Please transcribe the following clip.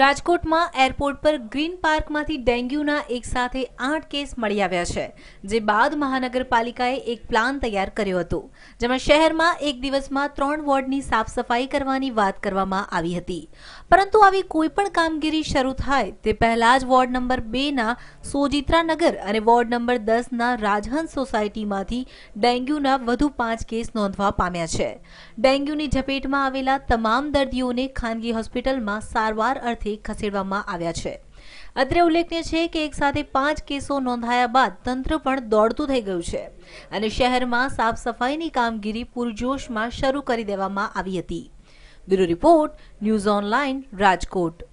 રાજકોટમાં એરપોર્ટ પર ગ્રીન પાર્કમાંથી ડેન્ગ્યુના એક સાથે આઠ કેસ મળી આવ્યા છે જે બાદ મહાનગરપાલિકાએ એક પ્લાન તૈયાર કર્યો હતો જેમાં શહેરમાં એક દિવસમાં ત્રણ વોર્ડની સાફ સફાઈ કરવાની વાત કરવામાં આવી હતી પરંતુ આવી કોઈપણ કામગીરી શરૂ થાય તે પહેલાં જ વોર્ડ નંબર બેના સોજિત્રા નગર અને વોર્ડ નંબર દસના રાજહંસ સોસાયટીમાંથી ડેન્ગ્યુના વધુ પાંચ કેસ નોંધવા પામ્યા છે ડેન્ગ્યુની ઝપેટમાં આવેલા તમામ દર્દીઓને ખાનગી હોસ્પિટલમાં સારવાર અર્થે તરફથી ખસેડવામાં આવ્યા છે અત્રે ઉલ્લેખનીય છે કે એક સાથે પાંચ કેસો નોંધાયા બાદ તંત્ર પણ દોડતું થઈ ગયું છે અને શહેરમાં સાફ સફાઈની કામગીરી પૂરજોશમાં શરૂ કરી દેવામાં આવી હતી bureau report news online Rajkot